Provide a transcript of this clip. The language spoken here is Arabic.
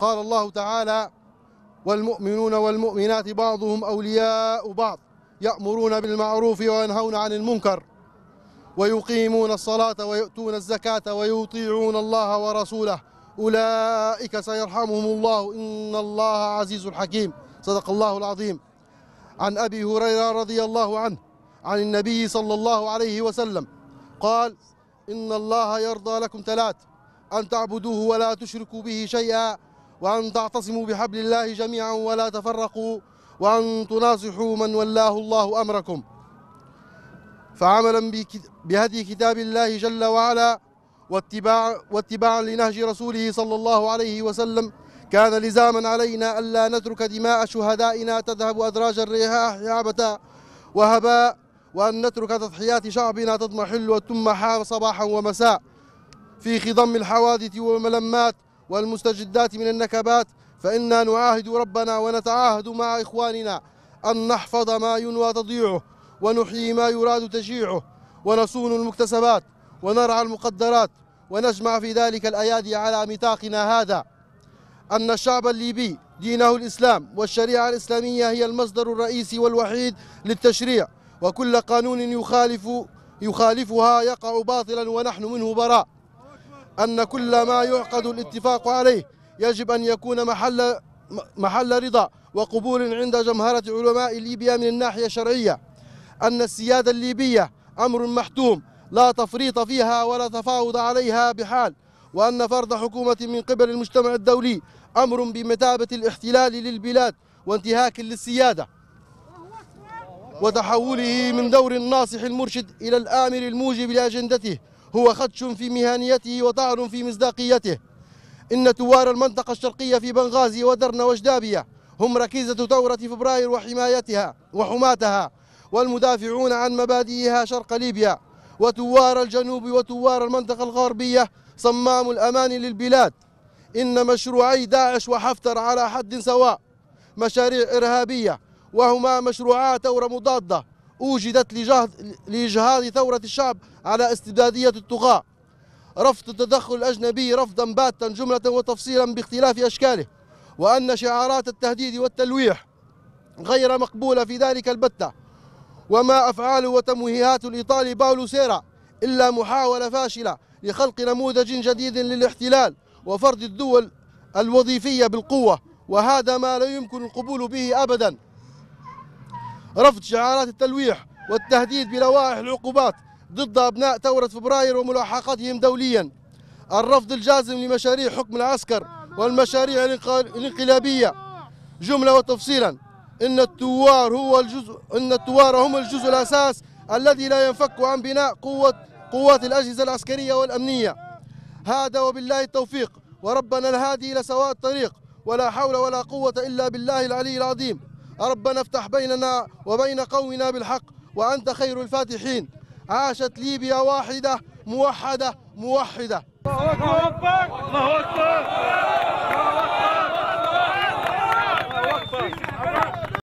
قال الله تعالى والمؤمنون والمؤمنات بعضهم أولياء بعض يأمرون بالمعروف وينهون عن المنكر ويقيمون الصلاة ويؤتون الزكاة ويطيعون الله ورسوله أولئك سيرحمهم الله إن الله عزيز حكيم صدق الله العظيم عن أبي هريرة رضي الله عنه عن النبي صلى الله عليه وسلم قال إن الله يرضى لكم ثلاث أن تعبدوه ولا تشركوا به شيئا وأن تعتصموا بحبل الله جميعا ولا تفرقوا وأن تناصحوا من ولاه الله أمركم فعملا بهدي كتاب الله جل وعلا واتباع واتباعا لنهج رسوله صلى الله عليه وسلم كان لزاما علينا ألا نترك دماء شهدائنا تذهب أدراج الرياح يعبة وهباء وأن نترك تضحيات شعبنا تضمحل وتمحى صباحا ومساء في خضم الحوادث والملمات والمستجدات من النكبات فإنا نعاهد ربنا ونتعاهد مع إخواننا أن نحفظ ما ينوى تضييعه ونحيي ما يراد تشييعه ونصون المكتسبات ونرعى المقدرات ونجمع في ذلك الأيادي على ميثاقنا هذا أن الشعب الليبي دينه الإسلام والشريعة الإسلامية هي المصدر الرئيسي والوحيد للتشريع وكل قانون يخالف يخالفها يقع باطلا ونحن منه براء أن كل ما يعقد الاتفاق عليه يجب أن يكون محل محل رضا وقبول عند جمهرة علماء ليبيا من الناحية الشرعية أن السيادة الليبية أمر محتوم لا تفريط فيها ولا تفاوض عليها بحال وأن فرض حكومة من قبل المجتمع الدولي أمر بمثابة الاحتلال للبلاد وانتهاك للسيادة وتحوله من دور الناصح المرشد إلى الآمر الموجب لأجندته هو خدش في مهانيته وطعن في مصداقيته إن توار المنطقة الشرقية في بنغازي ودرنا وجدابية هم ركيزة ثورة فبراير وحمايتها وحماتها والمدافعون عن مبادئها شرق ليبيا وتوار الجنوب وتوار المنطقة الغربية صمام الأمان للبلاد إن مشروعي داعش وحفتر على حد سواء مشاريع إرهابية وهما مشروعات ثورة مضادة أوجدت لإجهاض ثورة الشعب على استبدادية الطغاة رفض التدخل الأجنبي رفضا باتا جملة وتفصيلا باختلاف أشكاله وأن شعارات التهديد والتلويح غير مقبولة في ذلك البتة وما أفعاله وتمويهات الإيطالي باولو سيرا إلا محاولة فاشلة لخلق نموذج جديد للاحتلال وفرض الدول الوظيفية بالقوة وهذا ما لا يمكن القبول به أبداً رفض شعارات التلويح والتهديد بلوائح العقوبات ضد أبناء ثورة فبراير وملاحقتهم دوليا الرفض الجازم لمشاريع حكم العسكر والمشاريع الانقلابية جملة وتفصيلا إن الثوار هو الجزء إن الثوار هم الجزء الأساس الذي لا ينفك عن بناء قوة قوات الأجهزة العسكرية والأمنية هذا وبالله التوفيق وربنا الهادي إلى سواء الطريق ولا حول ولا قوة إلا بالله العلي العظيم ربنا افتح بيننا وبين قومنا بالحق وأنت خير الفاتحين عاشت ليبيا واحدة موحدة موحدة الله أكبر الله أكبر